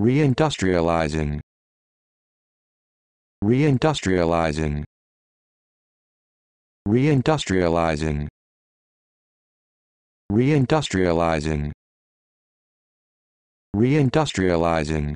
Reindustrializing. Reindustrializing. Reindustrializing. Reindustrializing. Reindustrializing.